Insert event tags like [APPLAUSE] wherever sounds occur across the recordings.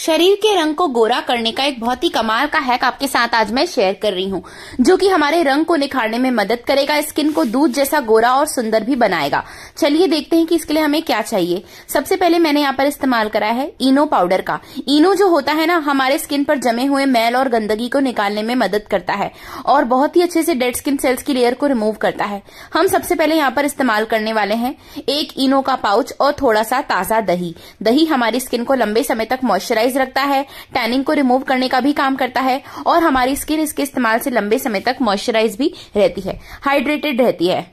शरीर के रंग को गोरा करने का एक बहुत ही कमाल का हैक आपके साथ आज मैं शेयर कर रही हूँ जो कि हमारे रंग को निखारने में मदद करेगा स्किन को दूध जैसा गोरा और सुंदर भी बनाएगा चलिए देखते हैं कि इसके लिए हमें क्या चाहिए सबसे पहले मैंने यहाँ पर इस्तेमाल करा है इनो पाउडर का इनो जो होता है ना हमारे स्किन पर जमे हुए मैल और गंदगी को निकालने में मदद करता है और बहुत ही अच्छे से डेड स्किन सेल्स की लेयर को रिमूव करता है हम सबसे पहले यहाँ पर इस्तेमाल करने वाले है एक इनो का पाउच और थोड़ा सा ताजा दही दही हमारी स्किन को लंबे समय तक मॉइस्चराइज मॉइस्चराइज रखता है टैनिंग को रिमूव करने का भी काम करता है और हमारी स्किन इसके इस्तेमाल से लंबे समय तक मॉइस्चराइज भी रहती है हाइड्रेटेड रहती है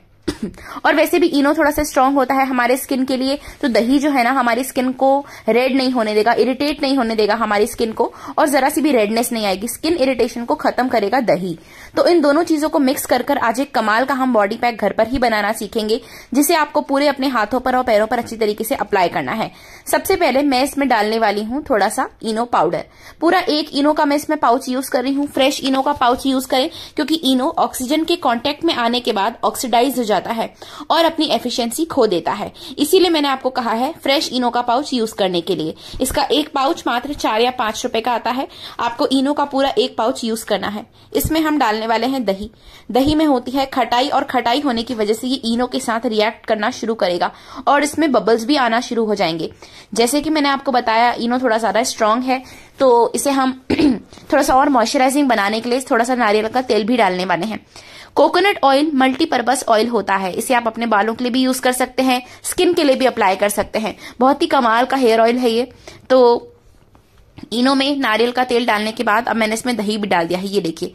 और वैसे भी इनो थोड़ा सा स्ट्रांग होता है हमारे स्किन के लिए तो दही जो है ना हमारी स्किन को रेड नहीं होने देगा इरिटेट नहीं होने देगा हमारी स्किन को और जरा सी भी रेडनेस नहीं आएगी स्किन इरिटेशन को खत्म करेगा दही तो इन दोनों चीजों को मिक्स कर कर आज एक कमाल का हम बॉडी पैक घर पर ही बनाना सीखेंगे जिसे आपको पूरे अपने हाथों पर और पैरों पर अच्छी तरीके से अप्लाई करना है सबसे पहले मैं इसमें डालने वाली हूँ थोड़ा सा इनो पाउडर पूरा एक इनो का मैं इसमें पाउच यूज कर रही हूँ फ्रेश इनो का पाउच यूज करें क्योंकि इनो ऑक्सीजन के कॉन्टेक्ट में आने के बाद ऑक्सीडाइज हो जाता है है और अपनी एफिशिएंसी खो देता है इसीलिए मैंने आपको कहा है फ्रेश इनो का पाउच यूज करने के लिए इसका एक पाउच मात्र चार या पांच रुपए का आता है आपको इनो का पूरा एक पाउच यूज करना है इसमें हम डालने वाले हैं दही दही में होती है खटाई और खटाई होने की वजह से ये इनो के साथ रिएक्ट करना शुरू करेगा और इसमें बबल्स भी आना शुरू हो जाएंगे जैसे कि मैंने आपको बताया इनो थोड़ा ज्यादा स्ट्रांग है तो इसे हम [CLEARS THROAT] थोड़ा सा और मॉइस्चराइजिंग बनाने के लिए थोड़ा सा नारियल का तेल भी डालने वाले हैं कोकोनट ऑयल मल्टीपर्पज ऑयल होता है इसे आप अपने बालों के लिए भी यूज कर सकते हैं स्किन के लिए भी अप्लाई कर सकते हैं बहुत ही कमाल का हेयर ऑयल है ये तो इनो में नारियल का तेल डालने के बाद अब मैंने इसमें दही भी डाल दिया है ये देखिए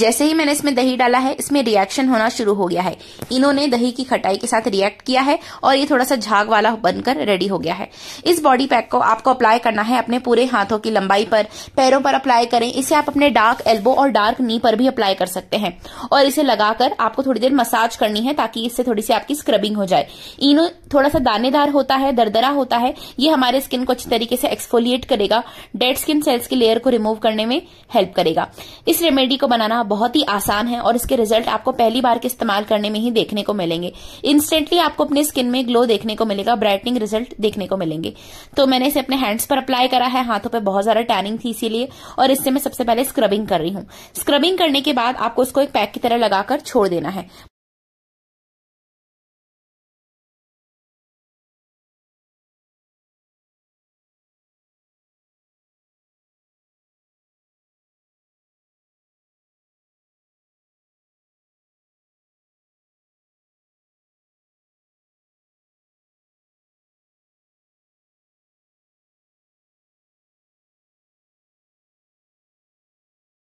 जैसे ही मैंने इसमें दही डाला है इसमें रिएक्शन होना शुरू हो गया है इन्होंने दही की खटाई के साथ रिएक्ट किया है और ये थोड़ा सा झाग वाला बनकर रेडी हो गया है इस बॉडी पैक को आपको अप्लाई करना है अपने पूरे हाथों की लंबाई पर पैरों पर अप्लाई करें इसे आप अपने डार्क एल्बो और डार्क नी पर भी अप्लाई कर सकते हैं और इसे लगाकर आपको थोड़ी देर मसाज करनी है ताकि इससे थोड़ी सी आपकी स्क्रबिंग हो जाए इनो थोड़ा सा दानेदार होता है दरदरा होता है ये हमारे स्किन को अच्छी तरीके से एक्सफोलिएट करेगा डेड स्किन सेल्स की लेयर को रिमूव करने में हेल्प करेगा इस रेमेडी को बनाना बहुत ही आसान है और इसके रिजल्ट आपको पहली बार के इस्तेमाल करने में ही देखने को मिलेंगे इंस्टेंटली आपको अपने स्किन में ग्लो देखने को मिलेगा ब्राइटनिंग रिजल्ट देखने को मिलेंगे तो मैंने इसे अपने हैंड्स पर अप्लाई करा है हाथों पर बहुत ज्यादा टैनिंग थी इसीलिए और इससे मैं सबसे पहले स्क्रबिंग कर रही हूँ स्क्रबिंग करने के बाद आपको उसको एक पैक की तरह लगाकर छोड़ देना है